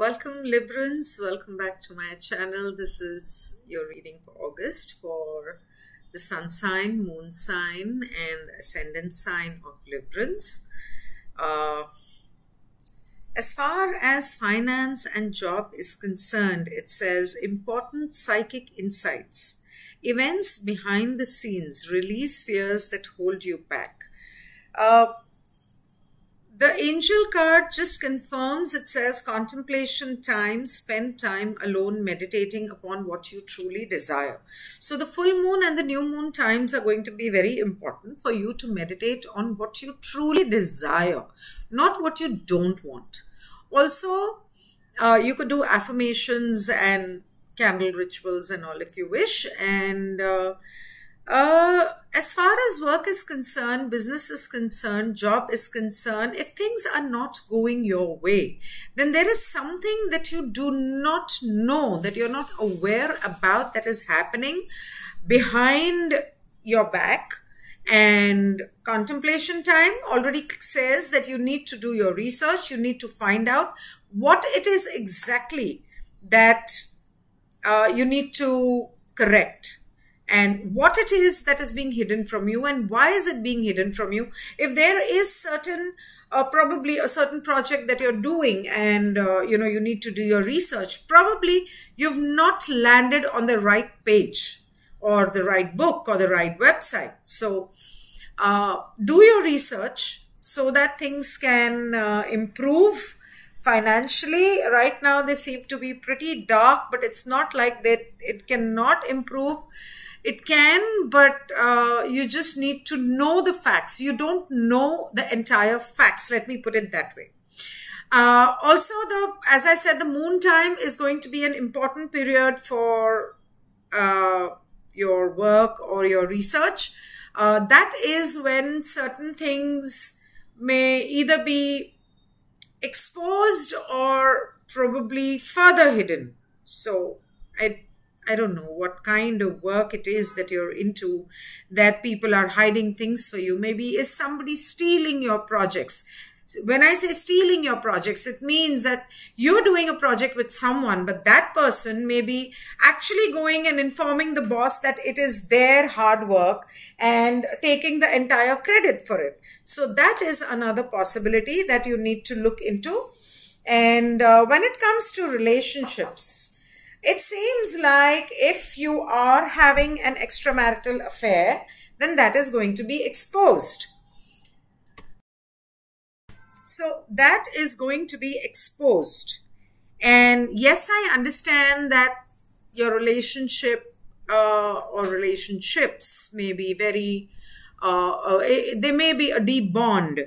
Welcome Librans, welcome back to my channel. This is your reading for August for the sun sign, moon sign and ascendant sign of Librans. Uh, as far as finance and job is concerned, it says important psychic insights. Events behind the scenes release fears that hold you back. Uh, the angel card just confirms it says contemplation time, spend time alone meditating upon what you truly desire. So, the full moon and the new moon times are going to be very important for you to meditate on what you truly desire, not what you don't want. Also, uh, you could do affirmations and candle rituals and all if you wish. And uh, uh, as far as work is concerned, business is concerned, job is concerned, if things are not going your way, then there is something that you do not know, that you're not aware about that is happening behind your back. And contemplation time already says that you need to do your research, you need to find out what it is exactly that uh, you need to correct and what it is that is being hidden from you and why is it being hidden from you if there is certain uh, probably a certain project that you're doing and uh, you know you need to do your research probably you've not landed on the right page or the right book or the right website so uh, do your research so that things can uh, improve financially right now they seem to be pretty dark but it's not like that it cannot improve it can, but uh, you just need to know the facts. You don't know the entire facts. Let me put it that way. Uh, also, the as I said, the moon time is going to be an important period for uh, your work or your research. Uh, that is when certain things may either be exposed or probably further hidden. So it. I don't know what kind of work it is that you're into, that people are hiding things for you. Maybe is somebody stealing your projects. When I say stealing your projects, it means that you're doing a project with someone, but that person may be actually going and informing the boss that it is their hard work and taking the entire credit for it. So that is another possibility that you need to look into. And uh, when it comes to relationships, it seems like if you are having an extramarital affair, then that is going to be exposed. So that is going to be exposed. And yes, I understand that your relationship uh, or relationships may be very, uh, uh, eh, eh, they may be a deep bond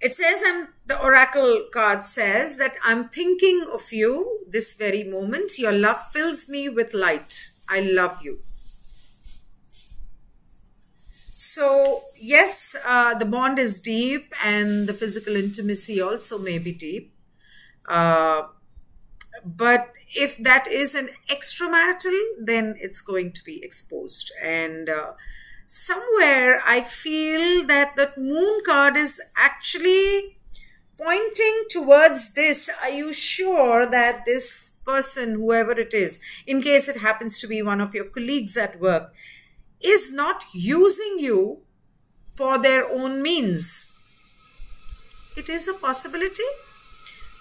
it says i'm um, the oracle card says that i'm thinking of you this very moment your love fills me with light i love you so yes uh, the bond is deep and the physical intimacy also may be deep uh, but if that is an extramarital then it's going to be exposed and uh, somewhere I feel that the moon card is actually pointing towards this. Are you sure that this person, whoever it is, in case it happens to be one of your colleagues at work, is not using you for their own means? It is a possibility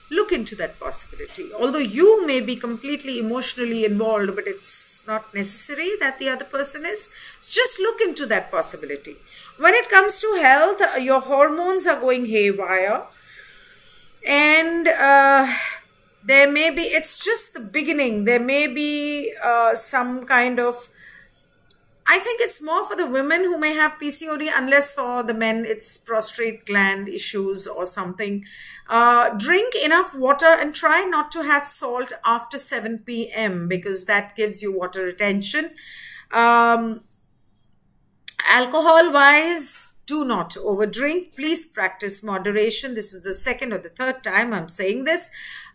look into that possibility. Although you may be completely emotionally involved, but it's not necessary that the other person is. Just look into that possibility. When it comes to health, uh, your hormones are going haywire. And uh, there may be, it's just the beginning. There may be uh, some kind of I think it's more for the women who may have PCOD, unless for the men it's prostate gland issues or something. Uh, drink enough water and try not to have salt after 7 p.m. because that gives you water retention. Um, alcohol wise, do not overdrink. Please practice moderation. This is the second or the third time I'm saying this.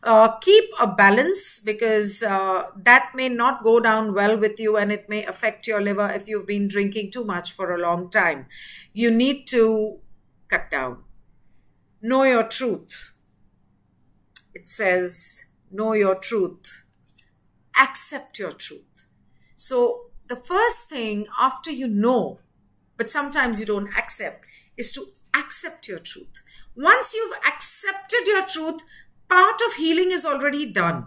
Uh, keep a balance because uh, that may not go down well with you and it may affect your liver if you've been drinking too much for a long time. You need to cut down. Know your truth. It says, know your truth. Accept your truth. So, the first thing after you know, but sometimes you don't accept, is to accept your truth. Once you've accepted your truth, part of healing is already done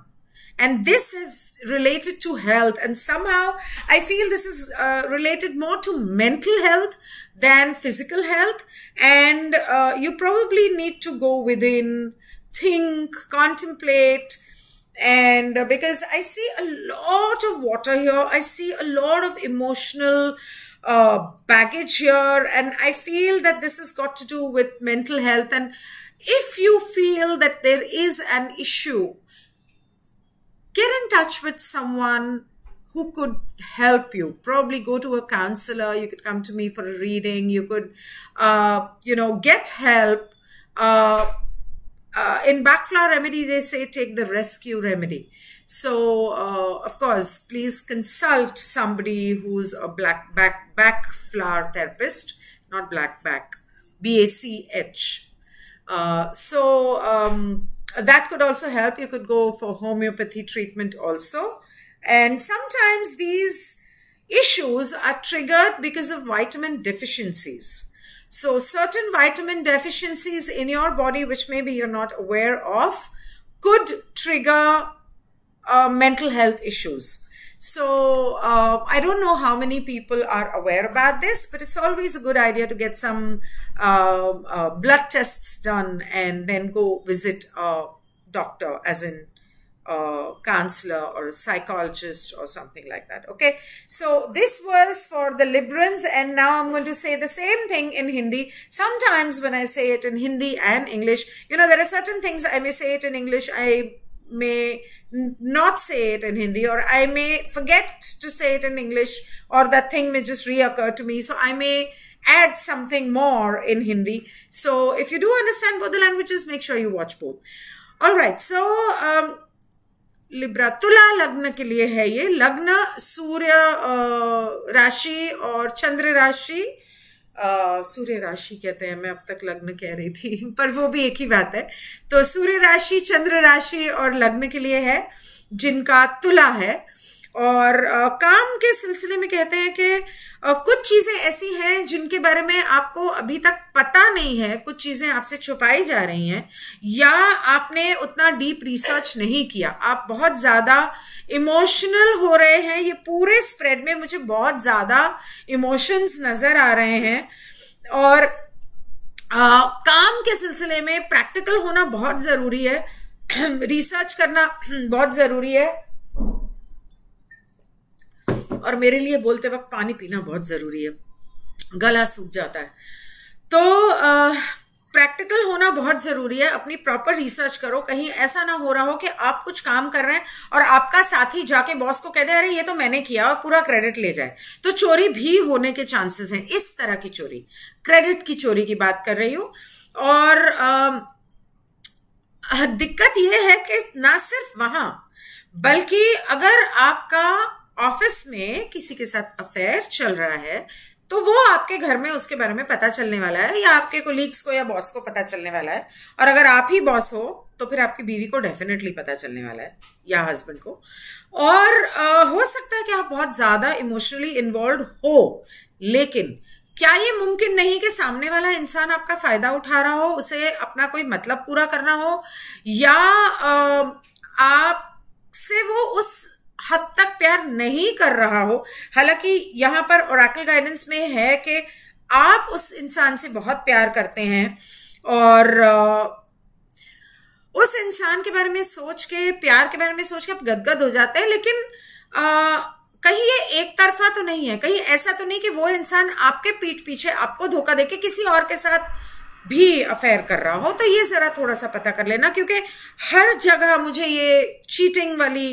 and this is related to health and somehow i feel this is uh, related more to mental health than physical health and uh, you probably need to go within think contemplate and uh, because i see a lot of water here i see a lot of emotional uh, baggage here and i feel that this has got to do with mental health and if you feel that there is an issue, get in touch with someone who could help you. Probably go to a counselor. You could come to me for a reading. You could, uh, you know, get help. Uh, uh, in backflower remedy, they say take the rescue remedy. So, uh, of course, please consult somebody who's a black back back flower therapist, not black back, B A C H uh, so um, that could also help. You could go for homeopathy treatment also. And sometimes these issues are triggered because of vitamin deficiencies. So certain vitamin deficiencies in your body, which maybe you're not aware of, could trigger uh, mental health issues. So uh, I don't know how many people are aware about this, but it's always a good idea to get some uh, uh, blood tests done and then go visit a doctor, as in a counselor or a psychologist or something like that. Okay, so this was for the Liberans, and now I'm going to say the same thing in Hindi. Sometimes when I say it in Hindi and English, you know, there are certain things I may say it in English, I may not say it in Hindi, or I may forget to say it in English, or that thing may just reoccur to me. So I may add something more in Hindi. So if you do understand both the languages, make sure you watch both. All right. So um, Libra lagna लग्न के लिए है ये लग्न सूर्य राशि और चंद्र राशि सूर्य राशि कहते हैं मैं अब तक लग्न कह रही थी पर वो भी एक ही बात है तो सूर्य राशि चंद्र राशि और लग्न के लिए है जिनका तुला है और आ, काम के सिलसिले में कहते हैं कि आ, कुछ चीज़ें ऐसी हैं जिनके बारे में आपको अभी तक पता नहीं है कुछ चीज़ें आपसे छुपाई जा रही हैं या आपने उतना डीप रिसर्च नहीं किया आप बहुत ज़्यादा इमोशनल हो रहे हैं ये पूरे स्प्रेड में मुझे बहुत ज़्यादा इमोशंस नज़र आ रहे हैं और आ, काम के सिलसिले में प्रैक्टिकल होना बहुत ज़रूरी है रिसर्च करना बहुत ज़रूरी है और मेरे लिए बोलते वक्त पानी पीना बहुत ज़रूरी है गला सूख जाता है तो प्रैक्टिकल होना बहुत ज़रूरी है अपनी प्रॉपर रिसर्च करो कहीं ऐसा ना हो रहा हो कि आप कुछ काम कर रहे हैं और आपका साथी जाके बॉस को कह दे अरे ये तो मैंने किया और पूरा क्रेडिट ले जाए तो चोरी भी होने के चांसेस हैं इस तरह की चोरी क्रेडिट की चोरी की बात कर रही हूँ और आ, दिक्कत यह है कि ना सिर्फ वहां बल्कि अगर आपका ऑफिस में किसी के साथ अफेयर चल रहा है तो वो आपके घर में उसके बारे में पता चलने वाला है या आपके कोलीग्स को या बॉस को पता चलने वाला है और अगर आप ही बॉस हो तो फिर आपकी बीवी को डेफिनेटली पता चलने वाला है या हस्बैंड को और आ, हो सकता है कि आप बहुत ज़्यादा इमोशनली इन्वॉल्व हो लेकिन क्या ये मुमकिन नहीं कि सामने वाला इंसान आपका फायदा उठा रहा हो उसे अपना कोई मतलब पूरा करना हो या आपसे वो उस हद तक प्यार नहीं कर रहा हो हालांकि यहाँ पर और गाइडेंस में है कि आप उस इंसान से बहुत प्यार करते हैं और उस इंसान के बारे में सोच के प्यार के बारे में सोच के आप गदगद हो जाते हैं लेकिन आ, कहीं ये एक तरफा तो नहीं है कहीं ऐसा तो नहीं कि वो इंसान आपके पीठ पीछे आपको धोखा देके किसी और के साथ भी अफेयर कर रहा हो तो ये ज़रा थोड़ा सा पता कर लेना क्योंकि हर जगह मुझे ये चीटिंग वाली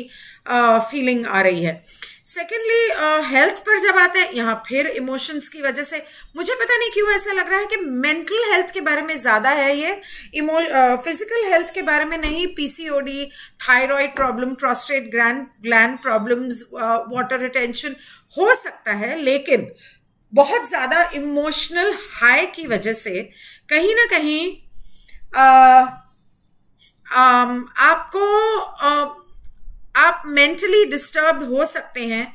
फीलिंग आ रही है सेकेंडली हेल्थ पर जब आते हैं यहाँ फिर इमोशंस की वजह से मुझे पता नहीं क्यों ऐसा लग रहा है कि मेंटल हेल्थ के बारे में ज़्यादा है ये इमो फिजिकल हेल्थ के बारे में नहीं PCOD thyroid problem prostate grand gland problems water retention हो सकता है लेकिन बहुत ज़्यादा इमोशनल हाई की वजह से कहीं ना कहीं आ, आ, आपको आ, आप मेंटली डिस्टर्ब हो सकते हैं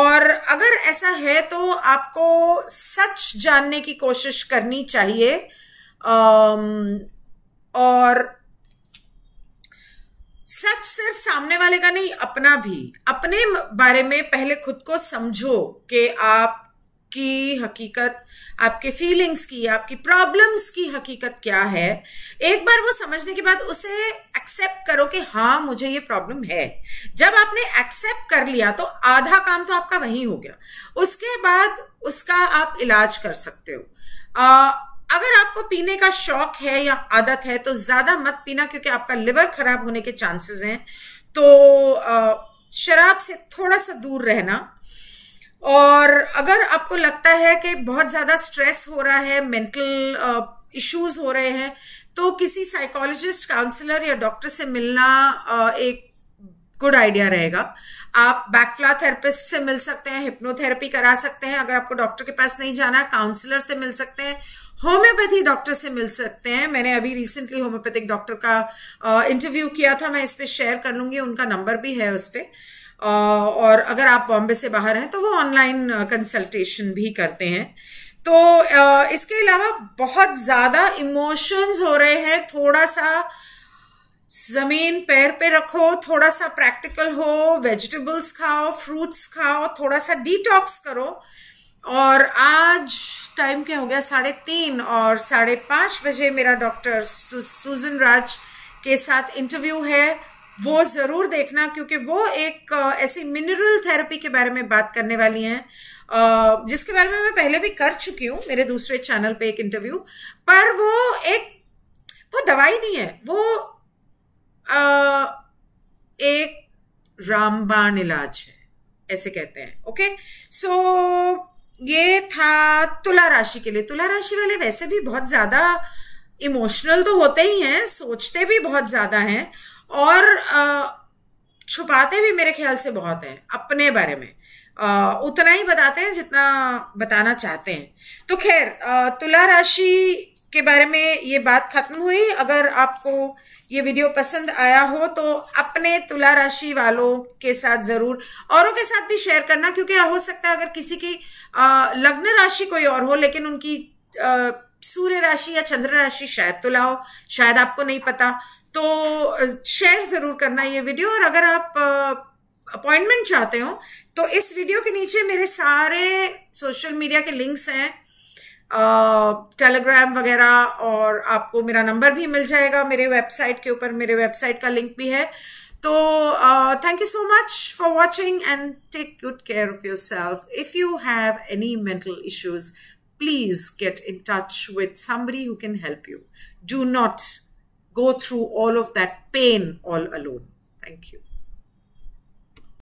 और अगर ऐसा है तो आपको सच जानने की कोशिश करनी चाहिए और सच सिर्फ सामने वाले का नहीं अपना भी अपने बारे में पहले खुद को समझो कि आप की हकीकत आपके फीलिंग्स की आपकी प्रॉब्लम्स की हकीकत क्या है एक बार वो समझने के बाद उसे एक्सेप्ट करो कि हाँ मुझे ये प्रॉब्लम है जब आपने एक्सेप्ट कर लिया तो आधा काम तो आपका वहीं हो गया उसके बाद उसका आप इलाज कर सकते हो आ, अगर आपको पीने का शौक है या आदत है तो ज्यादा मत पीना क्योंकि आपका लिवर खराब होने के चांसेस हैं तो आ, शराब से थोड़ा सा दूर रहना और अगर आपको लगता है कि बहुत ज़्यादा स्ट्रेस हो रहा है मेंटल इश्यूज हो रहे हैं तो किसी साइकोलॉजिस्ट काउंसलर या डॉक्टर से मिलना एक गुड आइडिया रहेगा आप बैकफ्ला थेरेपिस्ट से मिल सकते हैं हिप्नोथेरेपी करा सकते हैं अगर आपको डॉक्टर के पास नहीं जाना काउंसलर से मिल सकते हैं होम्योपैथी डॉक्टर से मिल सकते हैं मैंने अभी रिसेंटली होम्योपैथिक डॉक्टर का इंटरव्यू किया था मैं इस पर शेयर कर लूंगी उनका नंबर भी है उस पर और अगर आप बॉम्बे से बाहर हैं तो वो ऑनलाइन कंसल्टेशन भी करते हैं तो इसके अलावा बहुत ज़्यादा इमोशंस हो रहे हैं थोड़ा सा ज़मीन पैर पे रखो थोड़ा सा प्रैक्टिकल हो वेजिटेबल्स खाओ फ्रूट्स खाओ थोड़ा सा डिटॉक्स करो और आज टाइम क्या हो गया साढ़े तीन और साढ़े पाँच बजे मेरा डॉक्टर सुजन राज के साथ इंटरव्यू है वो ज़रूर देखना क्योंकि वो एक ऐसी मिनरल थेरेपी के बारे में बात करने वाली हैं जिसके बारे में मैं पहले भी कर चुकी हूँ मेरे दूसरे चैनल पे एक इंटरव्यू पर वो एक वो दवाई नहीं है वो आ, एक रामबाण इलाज है ऐसे कहते हैं ओके सो ये था तुला राशि के लिए तुला राशि वाले वैसे भी बहुत ज़्यादा इमोशनल तो होते ही हैं सोचते भी बहुत ज़्यादा हैं और छुपाते भी मेरे ख्याल से बहुत हैं अपने बारे में उतना ही बताते हैं जितना बताना चाहते हैं तो खैर तुला राशि के बारे में ये बात खत्म हुई अगर आपको ये वीडियो पसंद आया हो तो अपने तुला राशि वालों के साथ जरूर औरों के साथ भी शेयर करना क्योंकि हो सकता है अगर किसी की लग्न राशि कोई और हो लेकिन उनकी आ, सूर्य राशि या चंद्र राशि शायद तो लाओ शायद आपको नहीं पता तो शेयर जरूर करना ये वीडियो और अगर आप अपॉइंटमेंट चाहते हो तो इस वीडियो के नीचे मेरे सारे सोशल मीडिया के लिंक्स हैं टेलीग्राम वगैरह और आपको मेरा नंबर भी मिल जाएगा मेरे वेबसाइट के ऊपर मेरे वेबसाइट का लिंक भी है तो thank you so much for watching and take good care of yourself if you have any mental issues please get in touch with somebody who can help you. Do not go through all of that pain all alone. Thank you.